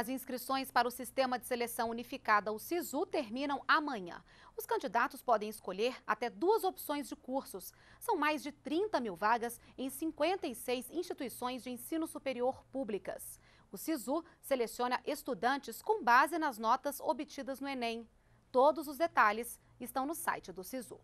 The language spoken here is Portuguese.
As inscrições para o Sistema de Seleção Unificada, o SISU, terminam amanhã. Os candidatos podem escolher até duas opções de cursos. São mais de 30 mil vagas em 56 instituições de ensino superior públicas. O SISU seleciona estudantes com base nas notas obtidas no Enem. Todos os detalhes estão no site do SISU.